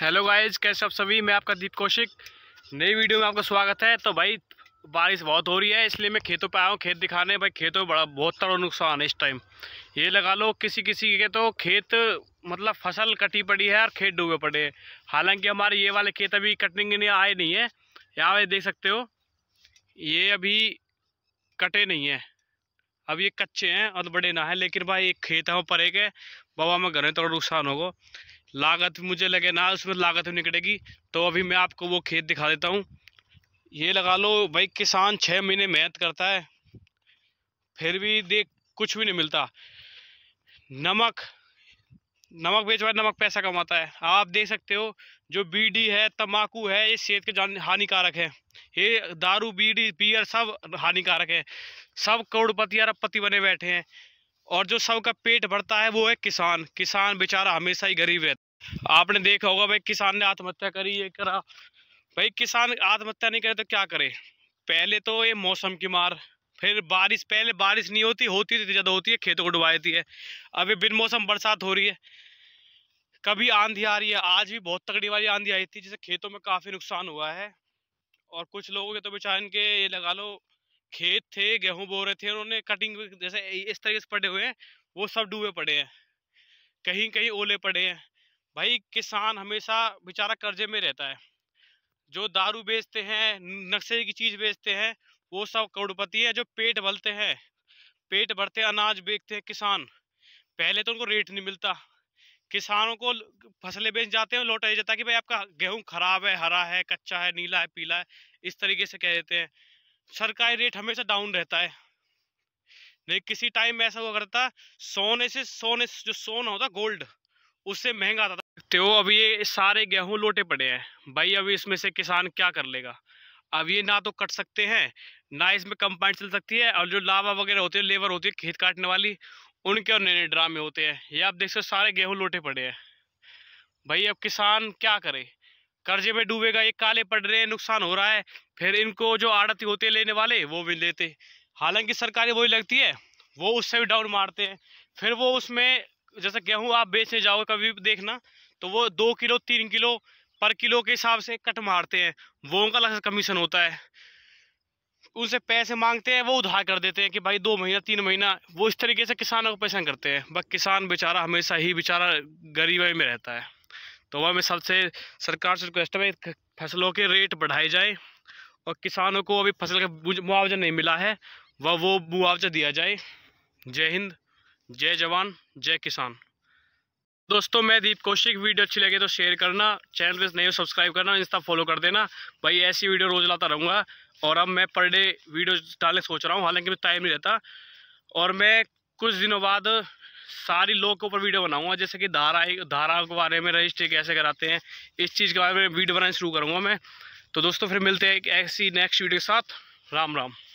hello guys कैसे आप सभी मैं आपका दीप कौशिक नई वीडियो में आपका स्वागत है तो भाई बारिश बहुत हो रही है इसलिए मैं खेतों पे आया हूँ खेत दिखाने भाई खेतों में बड़ा बहुत तरह नुकसान है इस टाइम ये लगा लो किसी किसी के तो खेत मतलब फसल कटी पड़ी है और खेत डूबे पड़े हैं हालांकि हमारे ये वाले खेत अभी कटने के लिए आए नहीं है यहाँ पे देख सकते हो ये अभी कटे नहीं हैं अब ये कच्चे हैं और बड़े ना हैं लेकिन भाई एक खेत है वो परे के बाबा में घर में थोड़ा नुकसान होगा लागत मुझे लगे ना उसमें लागत भी निकलेगी तो अभी मैं आपको वो खेत दिखा देता हूँ ये लगा लो भाई किसान छः महीने मेहनत करता है फिर भी देख कुछ भी नहीं मिलता नमक नमक बेचवा नमक पैसा कमाता है आप देख सकते हो जो बीडी है तम्बाकू है ये सेहत के जान हानिकारक है ये दारू बीडी पियर सब हानिकारक है सब करोड़पति अरबपति बने बैठे हैं और जो सबका पेट भरता है वो है किसान किसान बेचारा हमेशा ही गरीब है आपने देखा होगा भाई किसान ने आत्महत्या करी ये करा भाई किसान आत्महत्या नहीं करे तो क्या करे पहले तो ये मौसम की मार फिर बारिश पहले बारिश नहीं होती होती थी तो ज़्यादा होती है खेतों को डुबा देती है अभी बिन मौसम बरसात हो रही है कभी आंधी आ रही है आज भी बहुत तगड़ी वाली आंधी आई थी जिससे खेतों में काफ़ी नुकसान हुआ है और कुछ लोगों के तो बेचारे इनके ये लगा लो खेत थे गेहूं बो रहे थे उन्होंने कटिंग जैसे इस तरीके से पड़े हुए हैं वो सब डूबे पड़े हैं कहीं कहीं ओले पड़े हैं भाई किसान हमेशा बेचारा कर्जे में रहता है जो दारू बेचते हैं नक्शे की चीज़ बेचते हैं वो सब करोड़पति है जो पेट भलते हैं पेट भरते अनाज बेचते हैं किसान पहले तो उनको रेट नहीं मिलता किसानों को फसलें बेच जाते हैं लौटा जाता है कि भाई आपका गेहूं खराब है हरा है कच्चा है नीला है पीला है इस तरीके से कह देते हैं सरकारी रेट हमेशा डाउन रहता है नहीं किसी टाइम ऐसा हुआ करता सोने से सोने जो सोना होता गोल्ड उससे महंगा आता था तो अब ये सारे गेहूं लोटे पड़े हैं भाई अब इसमें से किसान क्या कर लेगा अब ये ना तो कट सकते हैं ना इसमें कंपाइन चल सकती है और जो लावा वगैरह होते हैं लेबर होती है खेत काटने वाली उनके और नए नए ड्रामे होते हैं ये आप देख सकते सारे गेहूँ लोटे पड़े हैं भाई अब किसान क्या करे कर्जे में डूबेगा ये काले पड़ रहे हैं नुकसान हो रहा है फिर इनको जो आड़ती होते है लेने वाले वो भी लेते हालांकि सरकारी वही लगती है वो उससे भी डाउन मारते हैं फिर वो उसमें जैसे गेहूँ आप बेचने जाओगे कभी देखना तो वो दो किलो तीन किलो पर किलो के हिसाब से कट मारते हैं वो उनका अलग से कमीशन होता है उनसे पैसे मांगते हैं वो उधार कर देते हैं कि भाई दो महीना तीन महीना वो इस तरीके से किसानों को पैसा करते हैं बस किसान बेचारा हमेशा ही बेचारा गरीबी में रहता है तो वह मैं सबसे सरकार से रिक्वेस्ट है फसलों के रेट बढ़ाए जाए और किसानों को अभी फसल का मुआवजा नहीं मिला है वह वो मुआवजा दिया जाए जय हिंद जय जवान जय किसान दोस्तों मैं दीप कौशिक वीडियो अच्छी लगे तो शेयर करना चैनल पे नए हो सब्सक्राइब करना इंस्टा फॉलो कर देना भाई ऐसी वीडियो रोज़ लाता रहूँगा और अब मैं पर डे वीडियो डालने सोच रहा हूँ हालांकि मैं टाइम नहीं रहता और मैं कुछ दिनों बाद सारी लोग के ऊपर वीडियो बनाऊंगा जैसे कि धारा धाराओं के बारे में रजिस्ट्री कैसे कराते हैं इस चीज़ के बारे में वीडियो बनाना शुरू करूँगा मैं तो दोस्तों फिर मिलते हैं एक ऐसी नेक्स्ट वीडियो के साथ राम राम